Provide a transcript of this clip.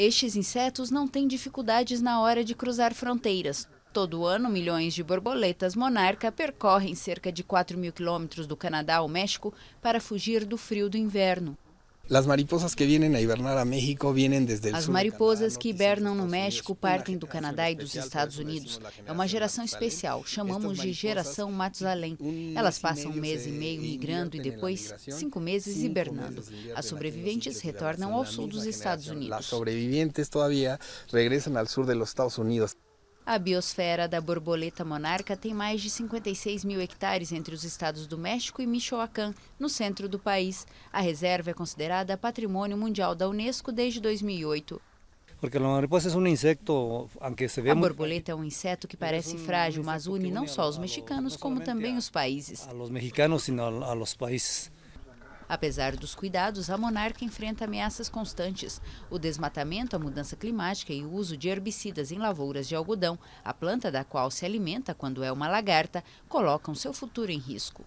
Estes insetos não têm dificuldades na hora de cruzar fronteiras. Todo ano, milhões de borboletas monarca percorrem cerca de 4 mil quilômetros do Canadá ao México para fugir do frio do inverno. As mariposas que vêm a hibernar a México vêm desde As mariposas que hibernam no México partem do Canadá e dos Estados Unidos. É uma geração especial, chamamos de geração Matusalém. Elas passam um mês e meio migrando e depois cinco meses hibernando. As sobreviventes retornam ao sul dos Estados Unidos. As sobreviventes todavía regressam ao sul dos Estados Unidos. A biosfera da borboleta monarca tem mais de 56 mil hectares entre os estados do México e Michoacán, no centro do país. A reserva é considerada patrimônio mundial da Unesco desde 2008. Porque a mariposa é um inseto, aunque se vê... A borboleta é um inseto que parece frágil, mas une não só os mexicanos, como também os países. A los mexicanos, sino a los países. Apesar dos cuidados, a monarca enfrenta ameaças constantes. O desmatamento, a mudança climática e o uso de herbicidas em lavouras de algodão, a planta da qual se alimenta quando é uma lagarta, colocam seu futuro em risco.